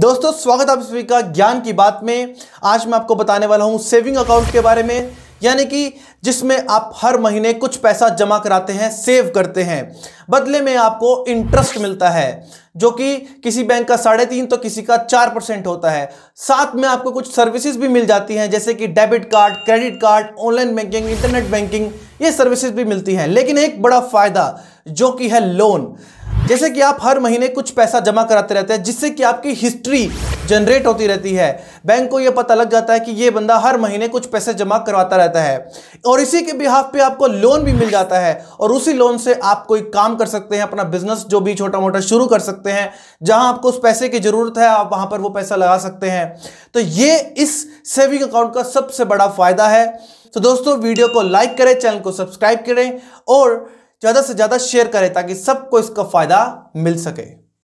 दोस्तों स्वागत आप सभी का ज्ञान की बात में आज मैं आपको बताने वाला हूं सेविंग अकाउंट के बारे में यानी कि जिसमें आप हर महीने कुछ पैसा जमा कराते हैं सेव करते हैं बदले में आपको इंटरेस्ट मिलता है जो कि किसी बैंक का साढ़े तीन तो किसी का चार परसेंट होता है साथ में आपको कुछ सर्विसेज भी मिल जाती हैं जैसे कि debit card credit card online banking internet banking ये सर्विसेज भी मिलती हैं लेकिन एक बड़ा फ़ायदा जो कि है लोन जैसे कि आप हर महीने कुछ पैसा जमा कराते रहते हैं जिससे कि आपकी हिस्ट्री जनरेट होती रहती है बैंक को यह पता लग जाता है कि यह बंदा हर महीने कुछ पैसे जमा करवाता रहता है और इसी के बिहाफ पे आपको लोन भी मिल जाता है और उसी लोन से आप कोई काम कर सकते हैं अपना बिजनेस जो भी छोटा मोटा शुरू कर सकते हैं जहां आपको उस पैसे की ज़रूरत है आप वहां पर वो पैसा लगा सकते हैं तो ये इस सेविंग अकाउंट का सबसे बड़ा फ़ायदा है तो दोस्तों वीडियो को लाइक करें चैनल को सब्सक्राइब करें और ज़्यादा से ज़्यादा शेयर करें ताकि सबको इसका फ़ायदा मिल सके